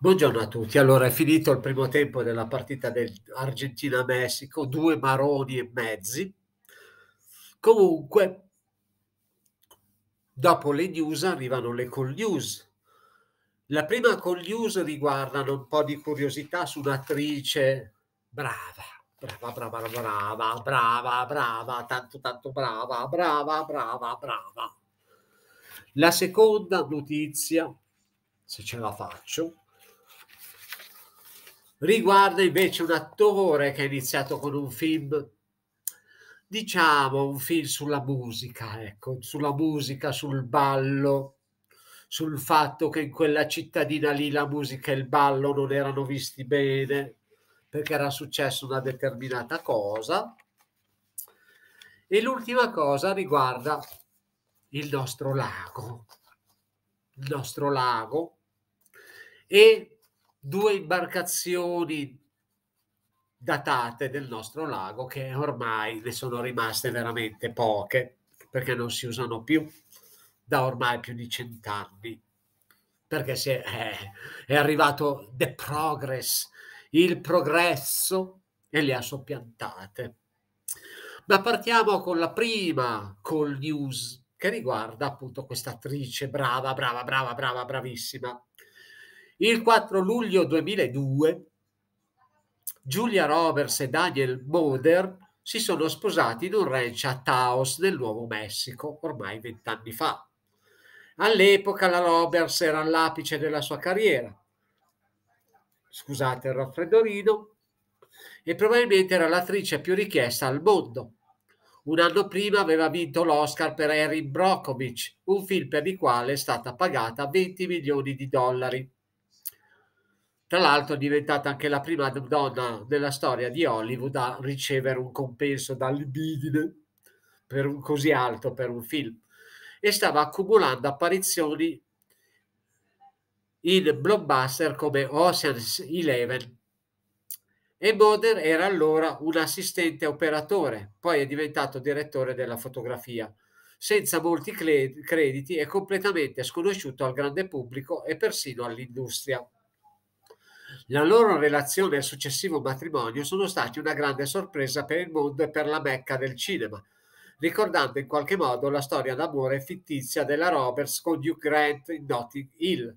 Buongiorno a tutti, allora è finito il primo tempo della partita dell'Argentina-Messico, due maroni e mezzi. Comunque, dopo le news arrivano le call news. La prima call news riguarda un po' di curiosità su un'attrice brava, brava, brava, brava, brava, brava, tanto, tanto brava, brava, brava, brava. La seconda notizia, se ce la faccio, Riguarda invece un attore che ha iniziato con un film, diciamo un film sulla musica, ecco, sulla musica, sul ballo, sul fatto che in quella cittadina lì la musica e il ballo non erano visti bene perché era successa una determinata cosa. E l'ultima cosa riguarda il nostro lago, il nostro lago e due imbarcazioni datate del nostro lago che ormai ne sono rimaste veramente poche perché non si usano più da ormai più di cent'anni perché è, eh, è, arrivato the progress il progresso e le ha soppiantate ma partiamo con la prima call news che riguarda appunto questa attrice brava brava brava brava bravissima il 4 luglio 2002 Giulia Roberts e Daniel Moder si sono sposati in un ranch a Taos nel Nuovo Messico, ormai vent'anni fa. All'epoca la Roberts era all'apice della sua carriera. Scusate il raffreddorino. E probabilmente era l'attrice più richiesta al mondo. Un anno prima aveva vinto l'Oscar per Erin Brockovich, un film per il quale è stata pagata 20 milioni di dollari. Tra l'altro è diventata anche la prima donna nella storia di Hollywood a ricevere un compenso dall'Ibidine per un, così alto per un film e stava accumulando apparizioni in blockbuster come Ocean's Eleven. E Moder era allora un assistente operatore, poi è diventato direttore della fotografia, senza molti crediti e completamente sconosciuto al grande pubblico e persino all'industria. La loro relazione e il successivo matrimonio sono stati una grande sorpresa per il mondo e per la Mecca del cinema, ricordando in qualche modo la storia d'amore fittizia della Roberts con Duke Grant in Notting Hill.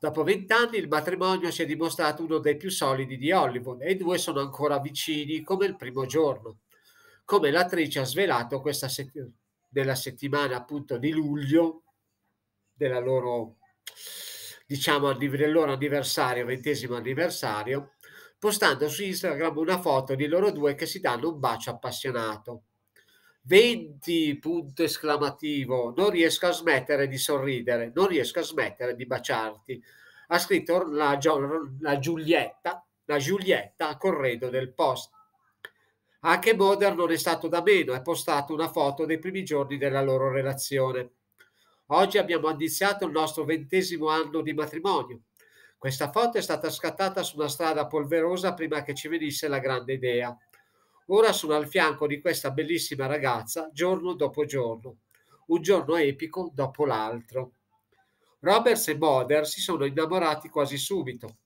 Dopo vent'anni il matrimonio si è dimostrato uno dei più solidi di Hollywood e i due sono ancora vicini come il primo giorno, come l'attrice ha svelato questa sett- nella settimana appunto di luglio della loro diciamo del loro anniversario, ventesimo anniversario, postando su Instagram una foto di loro due che si danno un bacio appassionato. 20 punto esclamativo, non riesco a smettere di sorridere, non riesco a smettere di baciarti. Ha scritto la, la Giulietta, la Giulietta a corredo del post. Anche Modern non è stato da meno, ha postato una foto dei primi giorni della loro relazione Oggi abbiamo iniziato il nostro ventesimo anno di matrimonio. Questa foto è stata scattata su una strada polverosa prima che ci venisse la grande idea. Ora sono al fianco di questa bellissima ragazza giorno dopo giorno, un giorno epico dopo l'altro. Roberts e Moder si sono innamorati quasi subito,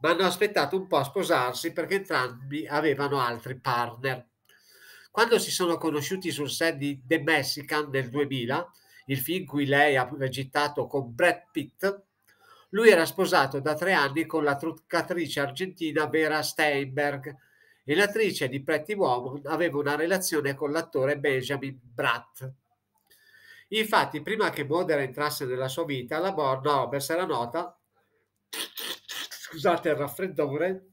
ma hanno aspettato un po' a sposarsi perché entrambi avevano altri partner. Quando si sono conosciuti sul set di The Mexican nel 2000, il film cui lei ha recitato con Brad Pitt, lui era sposato da tre anni con la truccatrice argentina Vera Steinberg e l'attrice di Pretty Woman aveva una relazione con l'attore Benjamin Bratt. Infatti, prima che Modena entrasse nella sua vita, la Borna Obers era nota, scusate il raffreddore,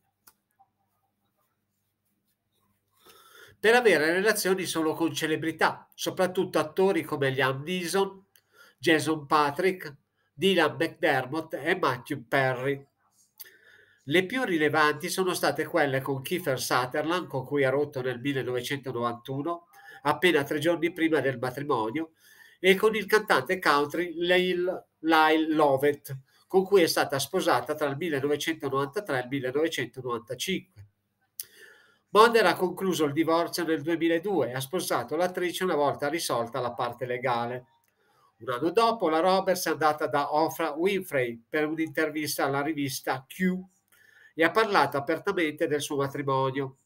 per avere relazioni solo con celebrità, soprattutto attori come Liam Neeson, Jason Patrick, Dylan McDermott e Matthew Perry. Le più rilevanti sono state quelle con Kiefer Sutherland, con cui ha rotto nel 1991, appena tre giorni prima del matrimonio, e con il cantante country Lyle, Lyle Lovett, con cui è stata sposata tra il 1993 e il 1995. Bonder ha concluso il divorzio nel 2002 e ha sposato l'attrice una volta risolta la parte legale. Un anno dopo la Roberts è andata da Ofra Winfrey per un'intervista alla rivista Q e ha parlato apertamente del suo matrimonio.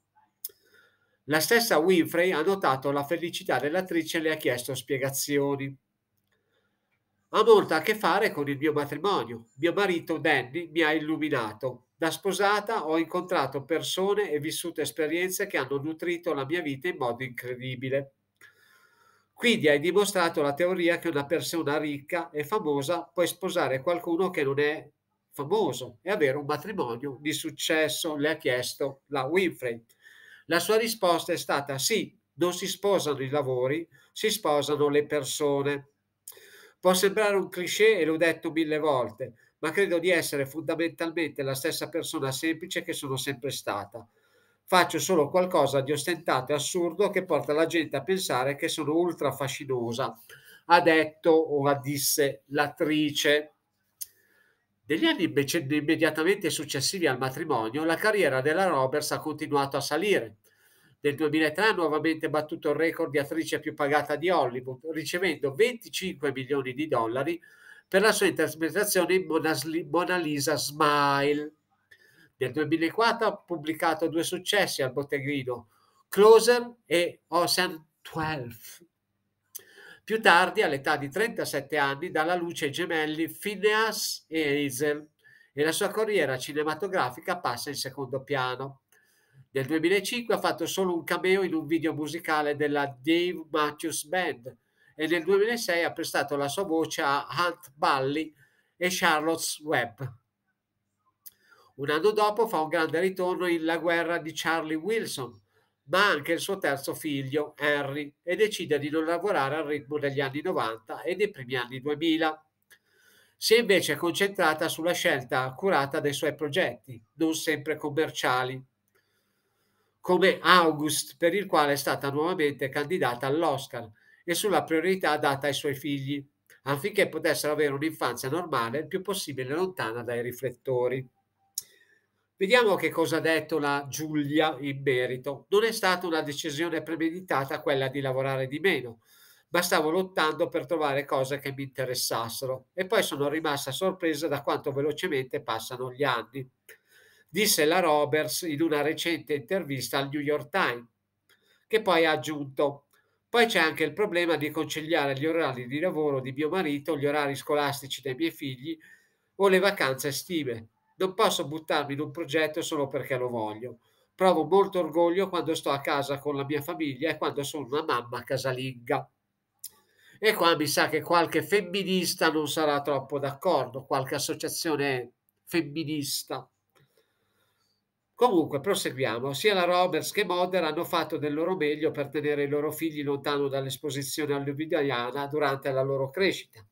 La stessa Winfrey ha notato la felicità dell'attrice e le ha chiesto spiegazioni. Ha molto a che fare con il mio matrimonio. Mio marito Danny mi ha illuminato. Da sposata ho incontrato persone e vissuto esperienze che hanno nutrito la mia vita in modo incredibile. Quindi hai dimostrato la teoria che una persona ricca e famosa può sposare qualcuno che non è famoso e avere un matrimonio di successo, le ha chiesto la Winfrey. La sua risposta è stata sì, non si sposano i lavori, si sposano le persone. Può sembrare un cliché e l'ho detto mille volte, ma credo di essere fondamentalmente la stessa persona semplice che sono sempre stata. Faccio solo qualcosa di ostentato e assurdo che porta la gente a pensare che sono ultra fascinosa, ha detto o ha disse l'attrice. Negli anni immediatamente successivi al matrimonio, la carriera della Roberts ha continuato a salire. Nel 2003 ha nuovamente battuto il record di attrice più pagata di Hollywood, ricevendo 25 milioni di dollari per la sua interpretazione in Mona Lisa Smile. Nel 2004 ha pubblicato due successi al Botteghino, Closer e Ocean 12. Più tardi, all'età di 37 anni, dà alla luce ai gemelli Phineas e Hazel e la sua carriera cinematografica passa in secondo piano. Nel 2005 ha fatto solo un cameo in un video musicale della Dave Matthews Band, e nel 2006 ha prestato la sua voce a Hunt Balli e Charlotte's Web. Un anno dopo fa un grande ritorno in La guerra di Charlie Wilson, ma anche il suo terzo figlio, Henry, e decide di non lavorare al ritmo degli anni 90 e dei primi anni 2000. Si è invece concentrata sulla scelta accurata dei suoi progetti, non sempre commerciali, come August, per il quale è stata nuovamente candidata all'Oscar, e sulla priorità data ai suoi figli, affinché potessero avere un'infanzia normale il più possibile lontana dai riflettori. Vediamo che cosa ha detto la Giulia in merito. Non è stata una decisione premeditata quella di lavorare di meno, ma stavo lottando per trovare cose che mi interessassero e poi sono rimasta sorpresa da quanto velocemente passano gli anni. Disse la Roberts in una recente intervista al New York Times, che poi ha aggiunto poi c'è anche il problema di conciliare gli orari di lavoro di mio marito, gli orari scolastici dei miei figli o le vacanze estive. Non posso buttarmi in un progetto solo perché lo voglio. Provo molto orgoglio quando sto a casa con la mia famiglia e quando sono una mamma casalinga. E qua mi sa che qualche femminista non sarà troppo d'accordo, qualche associazione femminista. Comunque, proseguiamo. Sia la Roberts che Modder hanno fatto del loro meglio per tenere i loro figli lontano dall'esposizione alluvionale durante la loro crescita.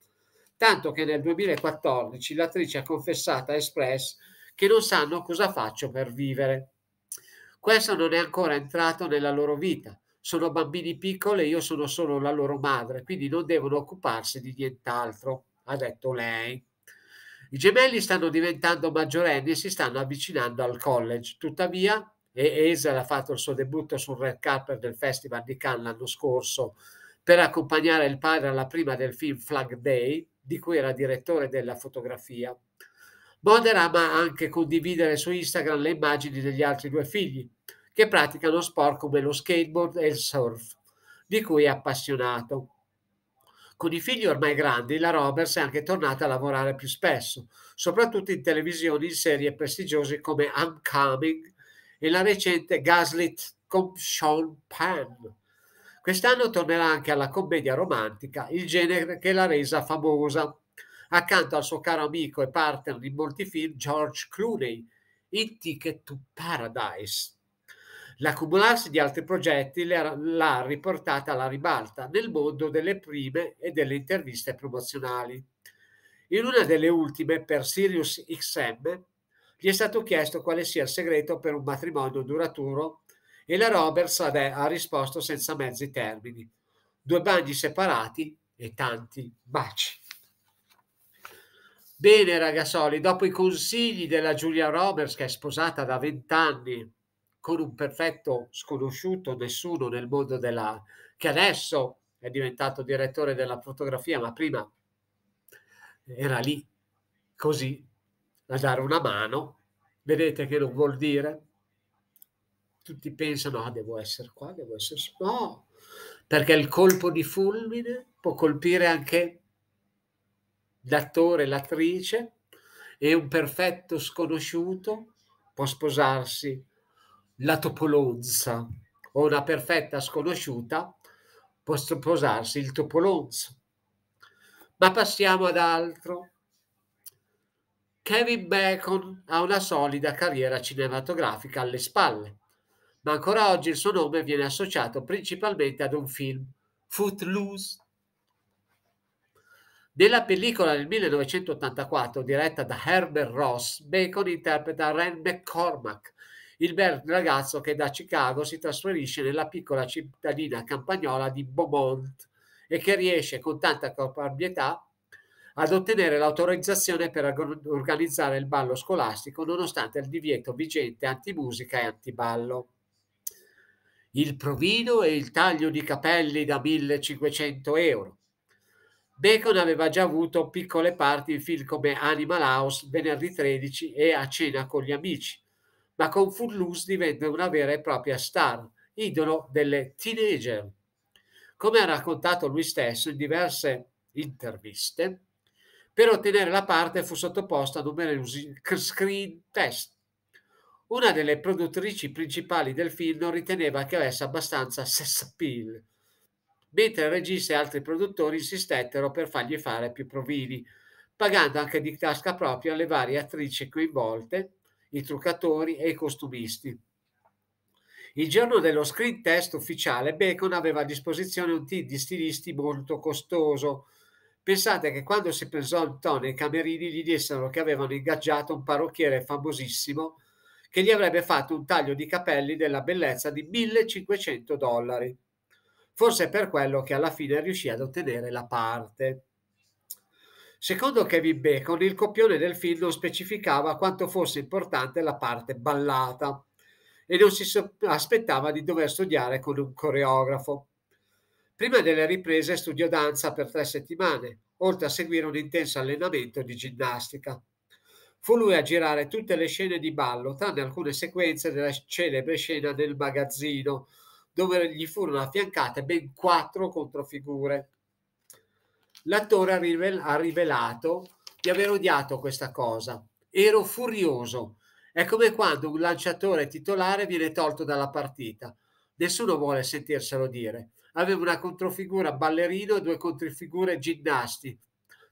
Tanto che nel 2014 l'attrice ha confessato a Express che non sanno cosa faccio per vivere. Questo non è ancora entrato nella loro vita. Sono bambini piccoli e io sono solo la loro madre, quindi non devono occuparsi di nient'altro, ha detto lei. I gemelli stanno diventando maggiorenni e si stanno avvicinando al college. Tuttavia, e ha fatto il suo debutto sul red carpet del Festival di Cannes l'anno scorso per accompagnare il padre alla prima del film Flag Day, di cui era direttore della fotografia. Moder ama anche condividere su Instagram le immagini degli altri due figli, che praticano sport come lo skateboard e il surf, di cui è appassionato. Con i figli ormai grandi, la Roberts è anche tornata a lavorare più spesso, soprattutto in televisioni in serie prestigiose come I'm Coming e la recente Gaslit con Sean Penn. Quest'anno tornerà anche alla commedia romantica, il genere che l'ha resa famosa, accanto al suo caro amico e partner in molti film George Clooney, in Ticket to Paradise. L'accumularsi di altri progetti l'ha riportata alla ribalta nel mondo delle prime e delle interviste promozionali. In una delle ultime, per Sirius XM, gli è stato chiesto quale sia il segreto per un matrimonio duraturo e la Roberts ha risposto senza mezzi termini. Due bagni separati e tanti baci. Bene, ragazzoli, dopo i consigli della Giulia Roberts, che è sposata da vent'anni con un perfetto sconosciuto, nessuno nel mondo della... che adesso è diventato direttore della fotografia, ma prima era lì così a dare una mano. Vedete che non vuol dire? Tutti pensano, ah, devo essere qua, devo essere... No, perché il colpo di fulmine può colpire anche l'attore, l'attrice e un perfetto sconosciuto può sposarsi la Topolonza o una perfetta sconosciuta può sposarsi il Topolonza. Ma passiamo ad altro. Kevin Bacon ha una solida carriera cinematografica alle spalle, ma ancora oggi il suo nome viene associato principalmente ad un film, Footloose. Nella pellicola del 1984, diretta da Herbert Ross, Bacon interpreta Ren McCormack, il bel ragazzo che da Chicago si trasferisce nella piccola cittadina campagnola di Beaumont e che riesce con tanta caparbietà ad ottenere l'autorizzazione per organizzare il ballo scolastico nonostante il divieto vigente antimusica e antiballo. Il provino e il taglio di capelli da 1500 euro. Bacon aveva già avuto piccole parti in film come Animal House, Venerdì 13 e A cena con gli amici ma con Footloose divenne una vera e propria star, idolo delle teenager. Come ha raccontato lui stesso in diverse interviste, per ottenere la parte fu sottoposta a numerosi screen test. Una delle produttrici principali del film non riteneva che avesse abbastanza sex appeal, mentre il regista e altri produttori insistettero per fargli fare più provini, pagando anche di tasca propria le varie attrici coinvolte i truccatori e i costumisti. Il giorno dello screen test ufficiale Bacon aveva a disposizione un team di stilisti molto costoso. Pensate che quando si pensò a Antonio i Camerini gli dissero che avevano ingaggiato un parrucchiere famosissimo che gli avrebbe fatto un taglio di capelli della bellezza di 1500 dollari. Forse è per quello che alla fine riuscì ad ottenere la parte. Secondo Kevin Bacon, il copione del film non specificava quanto fosse importante la parte ballata e non si aspettava di dover studiare con un coreografo. Prima delle riprese studiò danza per tre settimane, oltre a seguire un intenso allenamento di ginnastica. Fu lui a girare tutte le scene di ballo, tranne alcune sequenze della celebre scena del magazzino, dove gli furono affiancate ben quattro controfigure. L'attore ha rivelato di aver odiato questa cosa. Ero furioso. È come quando un lanciatore titolare viene tolto dalla partita. Nessuno vuole sentirselo dire. Aveva una controfigura ballerino e due controfigure ginnasti,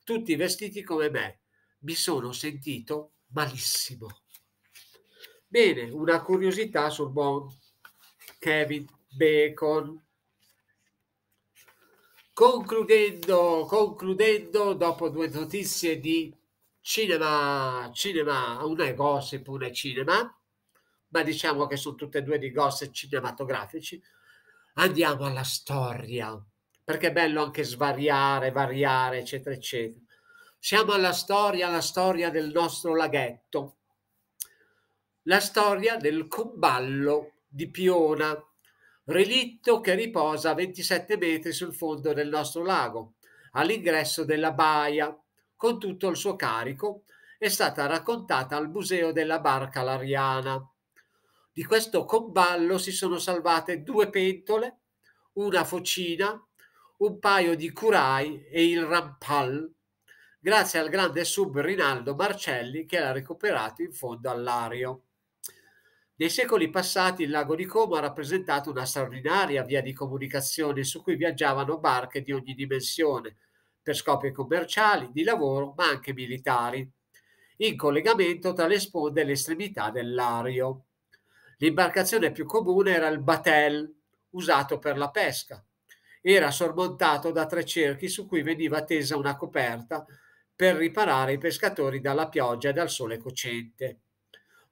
tutti vestiti come me. Mi sono sentito malissimo. Bene, una curiosità sul buon Kevin Bacon. Concludendo, concludendo, dopo due notizie di cinema, cinema, una è gossip, una è cinema, ma diciamo che sono tutte e due di gossip cinematografici, andiamo alla storia, perché è bello anche svariare, variare, eccetera, eccetera. Siamo alla storia, la storia del nostro laghetto, la storia del comballo di Piona, relitto che riposa a 27 metri sul fondo del nostro lago, all'ingresso della baia, con tutto il suo carico, è stata raccontata al Museo della Barca Lariana. Di questo comballo si sono salvate due pentole, una focina, un paio di curai e il rampal, grazie al grande sub Rinaldo Marcelli che l'ha recuperato in fondo all'ario. Nei secoli passati il lago di Como ha rappresentato una straordinaria via di comunicazione su cui viaggiavano barche di ogni dimensione, per scopi commerciali, di lavoro, ma anche militari, in collegamento tra le sponde e le estremità dell'Ario. L'imbarcazione più comune era il batel, usato per la pesca. Era sormontato da tre cerchi su cui veniva tesa una coperta per riparare i pescatori dalla pioggia e dal sole cocente.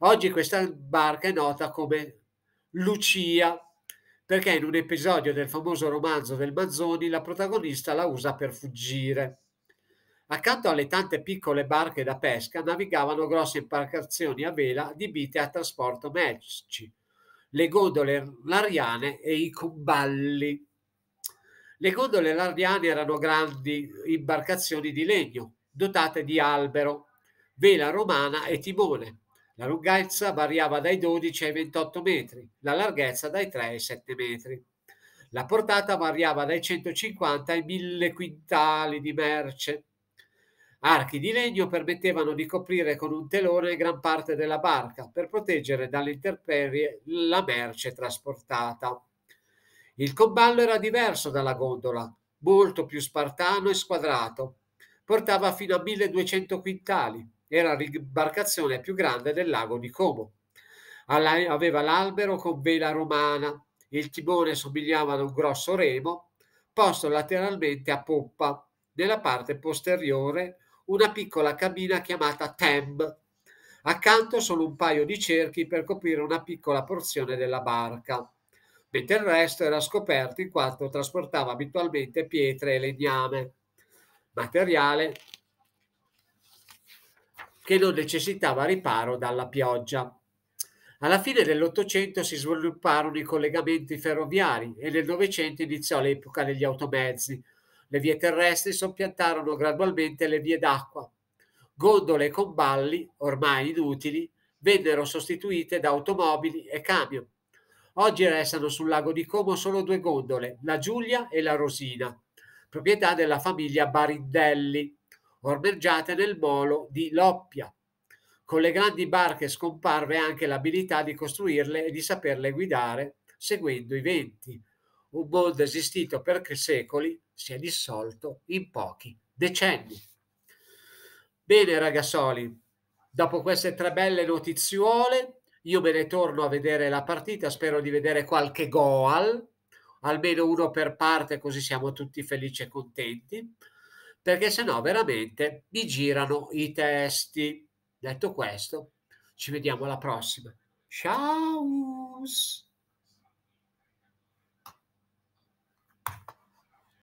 Oggi questa barca è nota come Lucia, perché in un episodio del famoso romanzo del Manzoni la protagonista la usa per fuggire. Accanto alle tante piccole barche da pesca navigavano grosse imbarcazioni a vela adibite a trasporto merci, le gondole lariane e i cumballi. Le gondole lariane erano grandi imbarcazioni di legno, dotate di albero, vela romana e timone, la lunghezza variava dai 12 ai 28 metri, la larghezza dai 3 ai 7 metri. La portata variava dai 150 ai 1000 quintali di merce. Archi di legno permettevano di coprire con un telone gran parte della barca per proteggere dalle intemperie la merce trasportata. Il comballo era diverso dalla gondola, molto più spartano e squadrato. Portava fino a 1200 quintali, era l'imbarcazione più grande del lago di Como. aveva l'albero con vela romana, il timone somigliava ad un grosso remo posto lateralmente a poppa. Nella parte posteriore una piccola cabina chiamata TEMB. Accanto sono un paio di cerchi per coprire una piccola porzione della barca, mentre il resto era scoperto in quanto trasportava abitualmente pietre e legname, materiale che lo necessitava riparo dalla pioggia. Alla fine dell'Ottocento si svilupparono i collegamenti ferroviari e nel Novecento iniziò l'epoca degli automezzi. Le vie terrestri soppiantarono gradualmente le vie d'acqua. Gondole e comballi, ormai inutili, vennero sostituite da automobili e camion. Oggi restano sul lago di Como solo due gondole, la Giulia e la Rosina, proprietà della famiglia Barindelli ormeggiate nel molo di Loppia. Con le grandi barche scomparve anche l'abilità di costruirle e di saperle guidare seguendo i venti. Un mondo esistito per secoli si è dissolto in pochi decenni. Bene ragazzoli, dopo queste tre belle notiziole io me ne torno a vedere la partita, spero di vedere qualche goal, almeno uno per parte così siamo tutti felici e contenti perché sennò veramente mi girano i testi. Detto questo, ci vediamo alla prossima. Ciao!